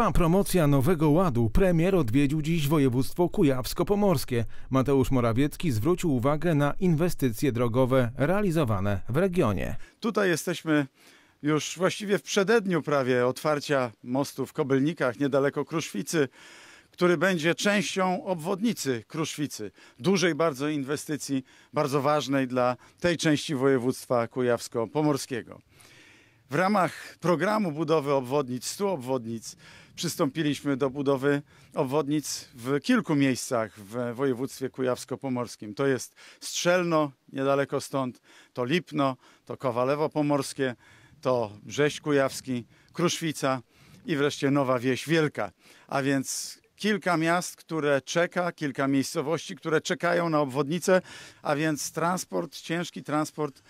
Trwa promocja Nowego Ładu. Premier odwiedził dziś województwo kujawsko-pomorskie. Mateusz Morawiecki zwrócił uwagę na inwestycje drogowe realizowane w regionie. Tutaj jesteśmy już właściwie w przededniu prawie otwarcia mostu w Kobylnikach, niedaleko Kruszwicy, który będzie częścią obwodnicy Kruszwicy. Dużej bardzo inwestycji, bardzo ważnej dla tej części województwa kujawsko-pomorskiego w ramach programu budowy obwodnic, 100 obwodnic, przystąpiliśmy do budowy obwodnic w kilku miejscach w województwie kujawsko-pomorskim. To jest Strzelno, niedaleko stąd, to Lipno, to Kowalewo Pomorskie, to Brześć Kujawski, Kruszwica i wreszcie Nowa Wieś Wielka. A więc kilka miast, które czeka, kilka miejscowości, które czekają na obwodnicę, a więc transport, ciężki transport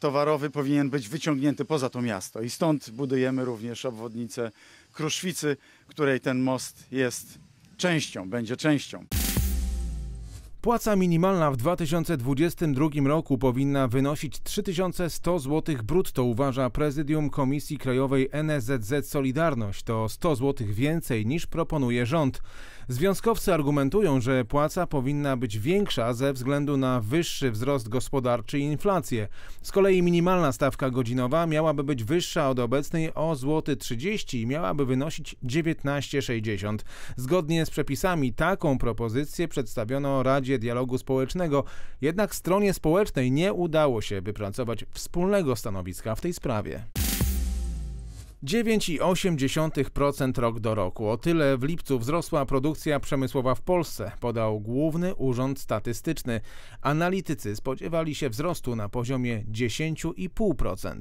towarowy powinien być wyciągnięty poza to miasto. I stąd budujemy również obwodnicę Kruszwicy, której ten most jest częścią, będzie częścią. Płaca minimalna w 2022 roku powinna wynosić 3100 zł brutto, uważa prezydium Komisji Krajowej NSZZ Solidarność. To 100 zł więcej niż proponuje rząd. Związkowcy argumentują, że płaca powinna być większa ze względu na wyższy wzrost gospodarczy i inflację. Z kolei minimalna stawka godzinowa miałaby być wyższa od obecnej o złoty 30 i miałaby wynosić 19,60. Zgodnie z przepisami taką propozycję przedstawiono Radzie dialogu społecznego, jednak stronie społecznej nie udało się wypracować wspólnego stanowiska w tej sprawie. 9,8% rok do roku. O tyle w lipcu wzrosła produkcja przemysłowa w Polsce, podał Główny Urząd Statystyczny. Analitycy spodziewali się wzrostu na poziomie 10,5%.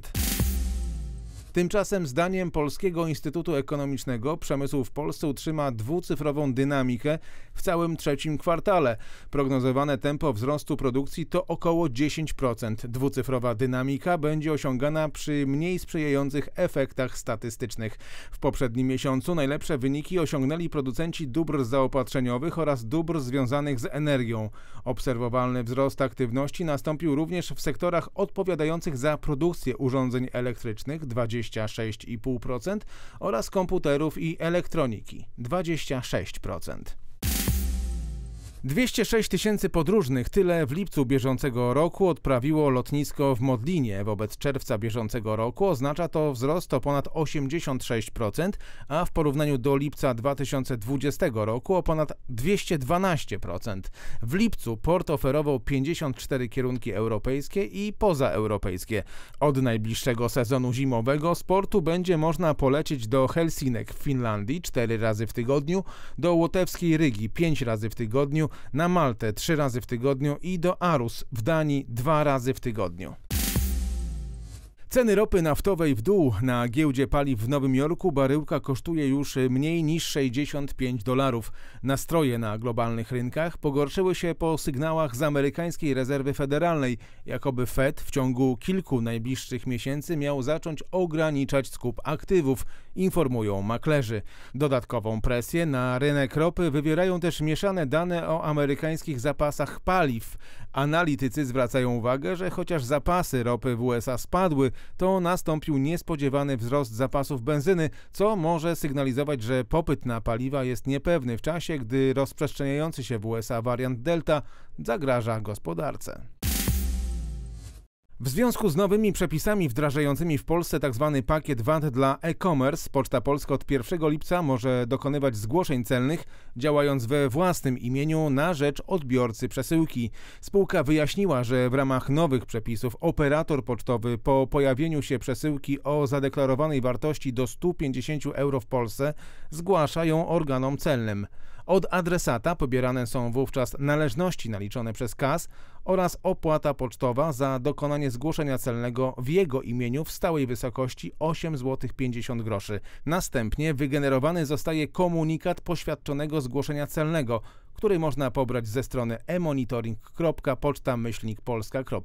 Tymczasem zdaniem Polskiego Instytutu Ekonomicznego przemysł w Polsce utrzyma dwucyfrową dynamikę w całym trzecim kwartale. Prognozowane tempo wzrostu produkcji to około 10%. Dwucyfrowa dynamika będzie osiągana przy mniej sprzyjających efektach statystycznych. W poprzednim miesiącu najlepsze wyniki osiągnęli producenci dóbr zaopatrzeniowych oraz dóbr związanych z energią. Obserwowalny wzrost aktywności nastąpił również w sektorach odpowiadających za produkcję urządzeń elektrycznych 20 26,5% oraz komputerów i elektroniki 26%. 206 tysięcy podróżnych, tyle w lipcu bieżącego roku odprawiło lotnisko w Modlinie. Wobec czerwca bieżącego roku oznacza to wzrost o ponad 86%, a w porównaniu do lipca 2020 roku o ponad 212%. W lipcu port oferował 54 kierunki europejskie i pozaeuropejskie. Od najbliższego sezonu zimowego z portu będzie można polecieć do Helsinek w Finlandii 4 razy w tygodniu, do łotewskiej Rygi 5 razy w tygodniu, na Maltę trzy razy w tygodniu i do Arus w Danii dwa razy w tygodniu. Ceny ropy naftowej w dół na giełdzie paliw w Nowym Jorku baryłka kosztuje już mniej niż 65 dolarów. Nastroje na globalnych rynkach pogorszyły się po sygnałach z amerykańskiej rezerwy federalnej, jakoby Fed w ciągu kilku najbliższych miesięcy miał zacząć ograniczać skup aktywów, informują maklerzy. Dodatkową presję na rynek ropy wywierają też mieszane dane o amerykańskich zapasach paliw. Analitycy zwracają uwagę, że chociaż zapasy ropy w USA spadły, to nastąpił niespodziewany wzrost zapasów benzyny, co może sygnalizować, że popyt na paliwa jest niepewny w czasie, gdy rozprzestrzeniający się w USA wariant Delta zagraża gospodarce. W związku z nowymi przepisami wdrażającymi w Polsce tzw. Tak pakiet VAT dla e-commerce, Poczta Polska od 1 lipca może dokonywać zgłoszeń celnych, działając we własnym imieniu na rzecz odbiorcy przesyłki. Spółka wyjaśniła, że w ramach nowych przepisów operator pocztowy po pojawieniu się przesyłki o zadeklarowanej wartości do 150 euro w Polsce zgłasza ją organom celnym. Od adresata pobierane są wówczas należności naliczone przez KAS oraz opłata pocztowa za dokonanie zgłoszenia celnego w jego imieniu w stałej wysokości 8,50 zł groszy. Następnie wygenerowany zostaje komunikat poświadczonego zgłoszenia celnego, który można pobrać ze strony emonitoringpoczta polskapl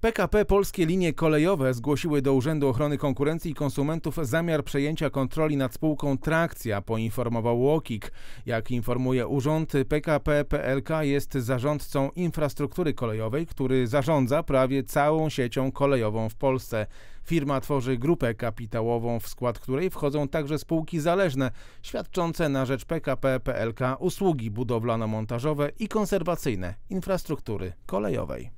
PKP Polskie Linie Kolejowe zgłosiły do Urzędu Ochrony Konkurencji i Konsumentów zamiar przejęcia kontroli nad spółką Trakcja, poinformował Łokik. Jak informuje urząd, PKP PLK jest zarządcą infrastruktury kolejowej, który zarządza prawie całą siecią kolejową w Polsce. Firma tworzy grupę kapitałową, w skład której wchodzą także spółki zależne, świadczące na rzecz PKP PLK usługi budowlano-montażowe i konserwacyjne infrastruktury kolejowej.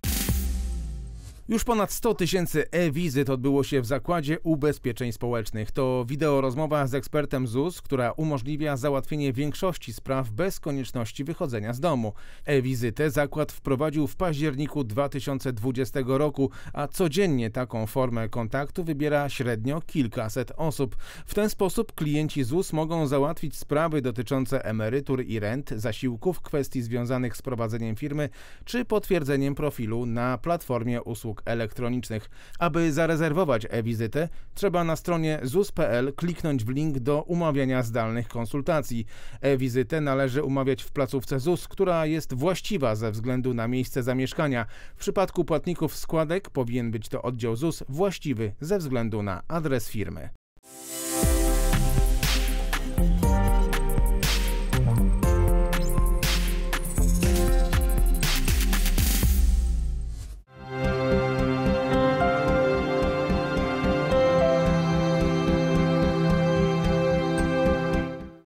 Już ponad 100 tysięcy e-wizyt odbyło się w Zakładzie Ubezpieczeń Społecznych. To wideo rozmowa z ekspertem ZUS, która umożliwia załatwienie większości spraw bez konieczności wychodzenia z domu. E-wizytę zakład wprowadził w październiku 2020 roku, a codziennie taką formę kontaktu wybiera średnio kilkaset osób. W ten sposób klienci ZUS mogą załatwić sprawy dotyczące emerytur i rent, zasiłków, kwestii związanych z prowadzeniem firmy czy potwierdzeniem profilu na platformie usług elektronicznych. Aby zarezerwować e-wizytę, trzeba na stronie zus.pl kliknąć w link do umawiania zdalnych konsultacji. E-wizytę należy umawiać w placówce ZUS, która jest właściwa ze względu na miejsce zamieszkania. W przypadku płatników składek powinien być to oddział ZUS właściwy ze względu na adres firmy.